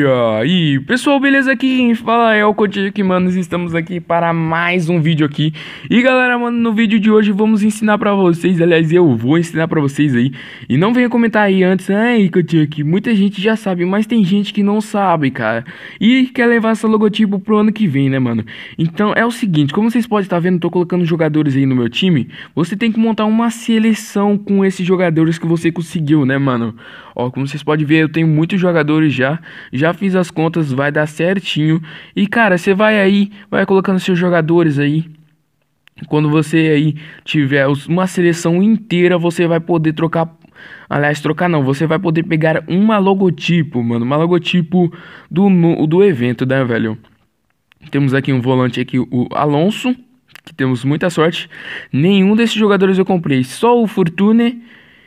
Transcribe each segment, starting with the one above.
E aí, pessoal, beleza? Aqui quem fala é o Cotinho que, mano estamos aqui para mais um vídeo aqui. E galera, mano, no vídeo de hoje vamos ensinar pra vocês, aliás, eu vou ensinar pra vocês aí. E não venha comentar aí antes, ai, Cotinho que muita gente já sabe, mas tem gente que não sabe, cara. E quer levar essa logotipo pro ano que vem, né, mano? Então, é o seguinte, como vocês podem estar tá vendo, tô colocando jogadores aí no meu time. Você tem que montar uma seleção com esses jogadores que você conseguiu, né, mano? Ó, como vocês podem ver, eu tenho muitos jogadores já, já já fiz as contas, vai dar certinho. E cara, você vai aí, vai colocando seus jogadores aí. Quando você aí tiver uma seleção inteira, você vai poder trocar Aliás, trocar não, você vai poder pegar uma logotipo, mano, uma logotipo do, do evento, né, velho? Temos aqui um volante aqui, o Alonso, que temos muita sorte. Nenhum desses jogadores eu comprei, só o Fortune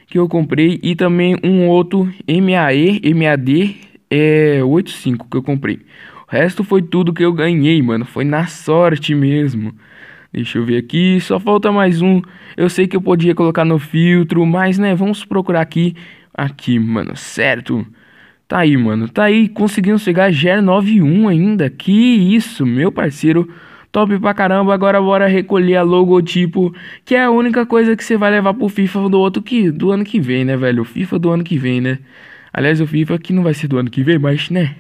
que eu comprei e também um outro MAE, MAD, é, 8,5 que eu comprei. O resto foi tudo que eu ganhei, mano. Foi na sorte mesmo. Deixa eu ver aqui, só falta mais um. Eu sei que eu podia colocar no filtro, mas né, vamos procurar aqui. Aqui, mano, certo? Tá aí, mano. Tá aí, conseguimos chegar a GER 91 ainda. Que isso, meu parceiro. Top pra caramba. Agora bora recolher a logotipo, que é a única coisa que você vai levar pro FIFA do outro que do ano que vem, né, velho? O FIFA do ano que vem, né? Aliás, o FIFA que não vai ser do ano que vem, mas né?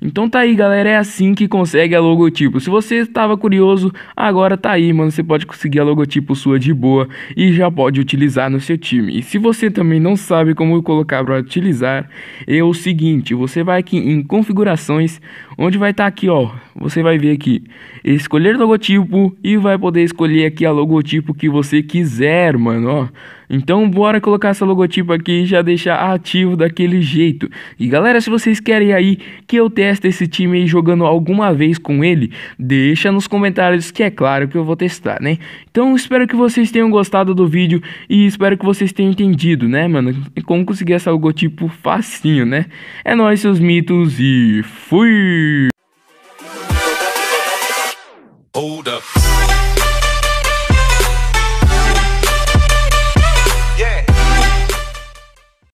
Então tá aí, galera, é assim que consegue a logotipo. Se você estava curioso, agora tá aí, mano, você pode conseguir a logotipo sua de boa e já pode utilizar no seu time. E se você também não sabe como colocar para utilizar, é o seguinte, você vai aqui em configurações, onde vai estar tá aqui, ó, você vai ver aqui, escolher logotipo e vai poder escolher aqui a logotipo que você quiser, mano, ó. Então bora colocar essa logotipo aqui e já deixar ativo daquele jeito. E galera, se vocês querem aí que eu teste esse time aí jogando alguma vez com ele, deixa nos comentários que é claro que eu vou testar, né? Então espero que vocês tenham gostado do vídeo e espero que vocês tenham entendido, né, mano? Como conseguir essa logotipo facinho, né? É nóis, seus mitos e fui! Hold up.